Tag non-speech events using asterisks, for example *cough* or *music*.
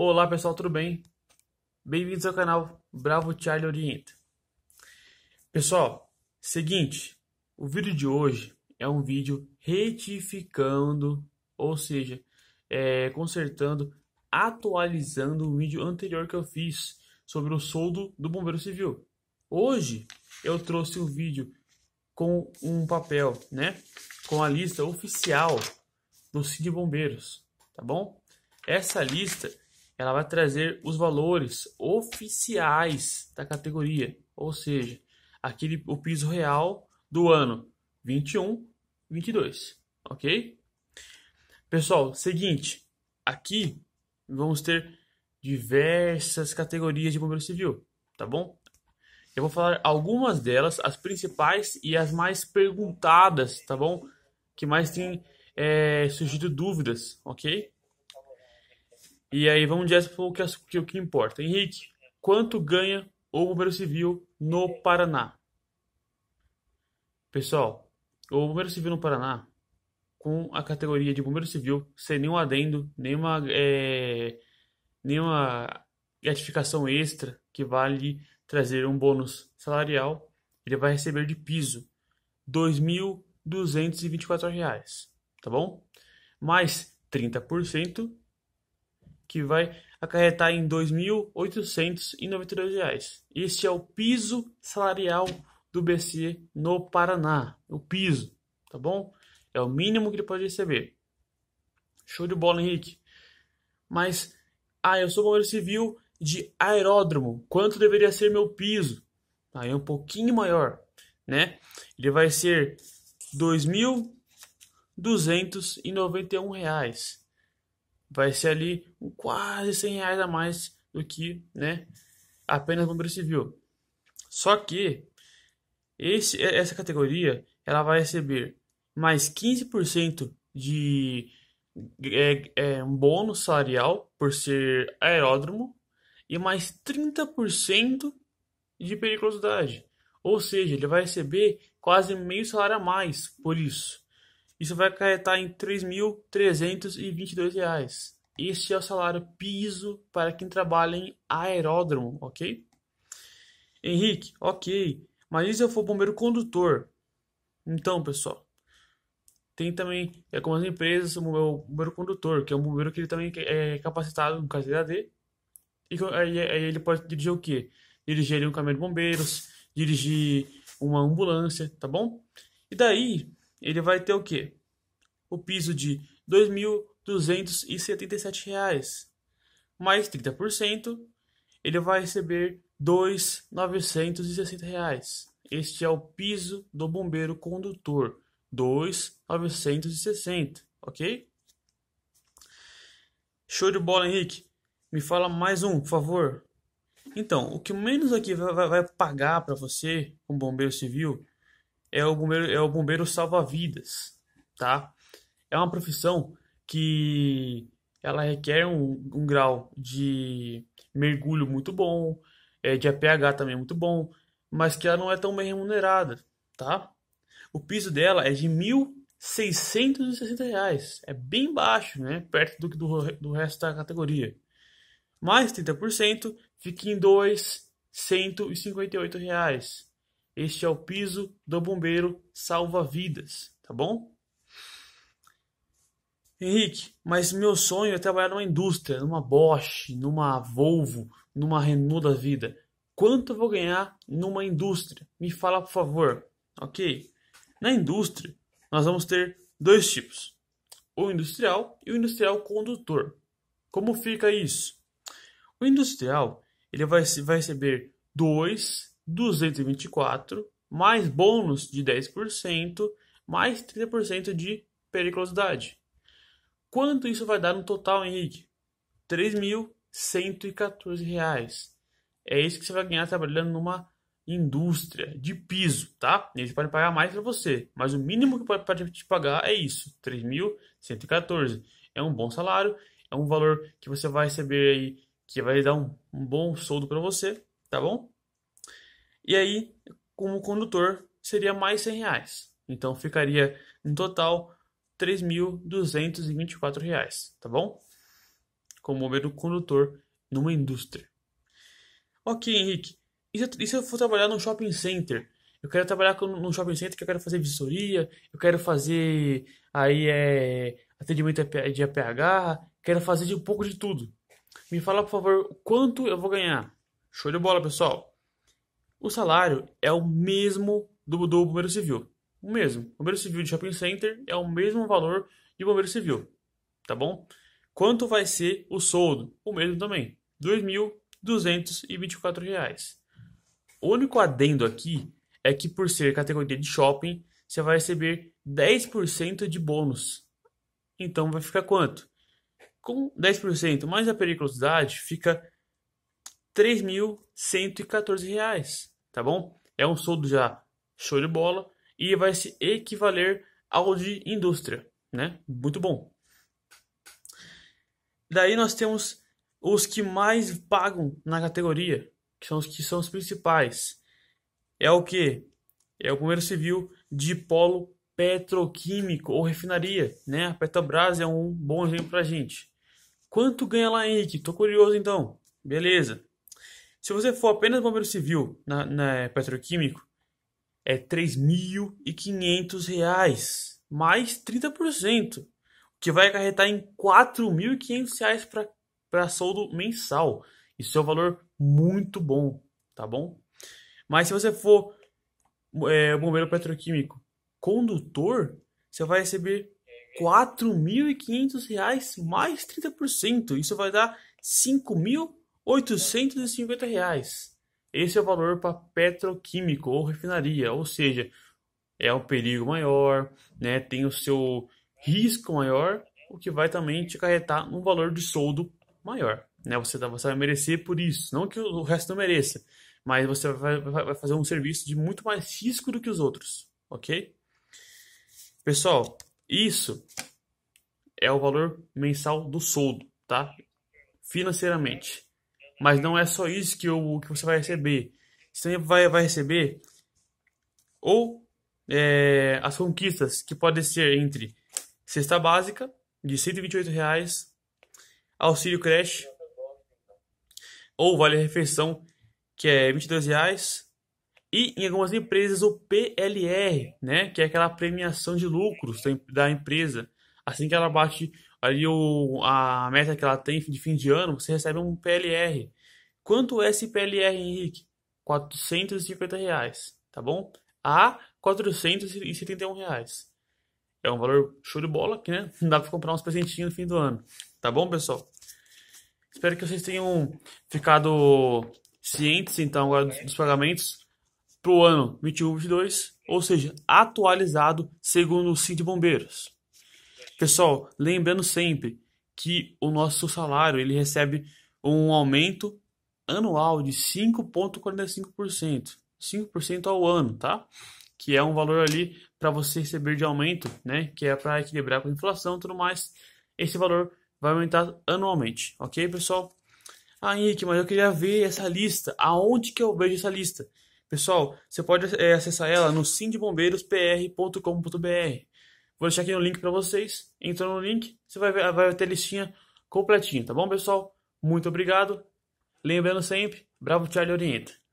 Olá pessoal, tudo bem? Bem-vindos ao canal Bravo Charlie Orienta. Pessoal, seguinte, o vídeo de hoje é um vídeo retificando, ou seja, é, consertando, atualizando o vídeo anterior que eu fiz sobre o soldo do bombeiro civil. Hoje eu trouxe um vídeo com um papel, né, com a lista oficial do Cid Bombeiros, tá bom? Essa lista ela vai trazer os valores oficiais da categoria, ou seja, aquele o piso real do ano 21, 22, ok? Pessoal, seguinte, aqui vamos ter diversas categorias de bombeiro civil, tá bom? Eu vou falar algumas delas, as principais e as mais perguntadas, tá bom? Que mais tem é, surgido dúvidas, ok? E aí vamos direto para o que, que, que importa. Henrique, quanto ganha o bombeiro civil no Paraná? Pessoal, o bombeiro civil no Paraná, com a categoria de bombeiro civil, sem nenhum adendo, nenhuma, é, nenhuma gratificação extra que vale trazer um bônus salarial, ele vai receber de piso R$ 2.224, tá bom? Mais 30% que vai acarretar em R$ 2.892. Este é o piso salarial do BC no Paraná, é o piso, tá bom? É o mínimo que ele pode receber. Show de bola, Henrique. Mas, ah, eu sou bombeiro civil de aeródromo. Quanto deveria ser meu piso? Aí ah, é um pouquinho maior, né? Ele vai ser R$ 2.291 vai ser ali quase 100 reais a mais do que né, apenas o número civil. Só que esse, essa categoria ela vai receber mais 15% de é, é, um bônus salarial por ser aeródromo e mais 30% de periculosidade. Ou seja, ele vai receber quase meio salário a mais por isso. Isso vai acarretar em R$ 3.322. Este é o salário piso para quem trabalha em aeródromo, ok? Henrique, ok. Mas e se eu for bombeiro condutor? Então, pessoal, tem também algumas é empresas, o bombeiro condutor, que é um bombeiro que ele também é capacitado no caso de AD. E aí, aí ele pode dirigir o quê? Dirigir um caminhão de bombeiros, dirigir uma ambulância, tá bom? E daí, ele vai ter o quê? O piso de R$ 2.277, mais 30%, ele vai receber R$ 2.960. Este é o piso do bombeiro condutor, 2.960, ok? Show de bola, Henrique. Me fala mais um, por favor. Então, o que menos aqui vai, vai, vai pagar para você, um bombeiro civil, é o bombeiro, é o bombeiro salva-vidas, tá? É uma profissão que ela requer um, um grau de mergulho muito bom, é, de APH também muito bom, mas que ela não é tão bem remunerada, tá? O piso dela é de R$ 1.660, é bem baixo, né? Perto do, do, do resto da categoria. Mais 30% fica em R$ 2.158. Este é o piso do bombeiro salva-vidas, tá bom? Henrique, mas meu sonho é trabalhar numa indústria, numa Bosch, numa Volvo, numa Renault da vida. Quanto eu vou ganhar numa indústria? Me fala, por favor. Ok? Na indústria, nós vamos ter dois tipos: o industrial e o industrial condutor. Como fica isso? O industrial ele vai, vai receber dois 224 mais bônus de 10% mais 30% de periculosidade. Quanto isso vai dar no total, Henrique? R$ 3.114. É isso que você vai ganhar trabalhando numa indústria de piso, tá? Eles podem pagar mais para você, mas o mínimo que pode te pagar é isso, 3.114. É um bom salário, é um valor que você vai receber aí, que vai dar um, um bom soldo para você, tá bom? E aí, como condutor, seria mais 100 reais. Então ficaria no total R$ reais, tá bom? Como do condutor numa indústria. Ok, Henrique. E se, e se eu for trabalhar num shopping center? Eu quero trabalhar com, num shopping center que eu quero fazer vistoria, eu quero fazer aí é, atendimento de APH, quero fazer de um pouco de tudo. Me fala, por favor, quanto eu vou ganhar. Show de bola, pessoal! o salário é o mesmo do, do bombeiro civil. O mesmo. O bombeiro civil de shopping center é o mesmo valor de bombeiro civil. Tá bom? Quanto vai ser o soldo? O mesmo também. R$ 2.224. O único adendo aqui é que, por ser categoria de shopping, você vai receber 10% de bônus. Então vai ficar quanto? Com 10% mais a periculosidade, fica 3.114 reais, tá bom? É um soldo já show de bola e vai se equivaler ao de indústria, né? Muito bom. Daí nós temos os que mais pagam na categoria, que são os que são os principais. É o que? É o primeiro civil de polo petroquímico ou refinaria, né? A Petrobras é um bom exemplo pra gente. Quanto ganha lá, Henrique? Tô curioso então. Beleza. Se você for apenas bombeiro civil na, na é, petroquímico, é R$ 3.500, mais 30%, o que vai acarretar em R$ 4.500 para soldo mensal. Isso é um valor muito bom, tá bom? Mas se você for é, bombeiro petroquímico condutor, você vai receber R$ 4.500 mais 30%. Isso vai dar R$ 5.000 850 reais. Esse é o valor para petroquímico ou refinaria, ou seja, é um perigo maior, né? Tem o seu risco maior, o que vai também te acarretar um valor de soldo maior, né? Você, tá, você vai merecer por isso, não que o resto não mereça, mas você vai, vai fazer um serviço de muito mais risco do que os outros, ok? Pessoal, isso é o valor mensal do soldo, tá? Financeiramente. Mas não é só isso que, o, que você vai receber. Você vai, vai receber ou é, as conquistas, que podem ser entre cesta básica, de R$ reais, auxílio creche, ou vale-refeição, que é R$ reais, e em algumas empresas o PLR, né, que é aquela premiação de lucros da empresa, assim que ela bate ali o, a meta que ela tem de fim de ano, você recebe um PLR. Quanto é esse PLR, Henrique? 450 reais, tá bom? A 471 reais. É um valor show de bola aqui, né? *laughs* dá para comprar uns presentinhos no fim do ano. Tá bom, pessoal? Espero que vocês tenham ficado cientes, então, agora dos pagamentos para o ano 21, 22, ou seja, atualizado segundo o CID Bombeiros. Pessoal, lembrando sempre que o nosso salário ele recebe um aumento anual de 5,45%. 5% ao ano, tá? Que é um valor ali para você receber de aumento, né? Que é para equilibrar com a inflação e tudo mais. Esse valor vai aumentar anualmente, ok, pessoal? Ah, Henrique, mas eu queria ver essa lista. Aonde que eu vejo essa lista? Pessoal, você pode é, acessar ela no sindbombeirospr.com.br. Vou deixar aqui no link para vocês. Entrando no link, você vai, ver, vai ter a listinha completinha, tá bom, pessoal? Muito obrigado. Lembrando sempre, Bravo Charlie orienta.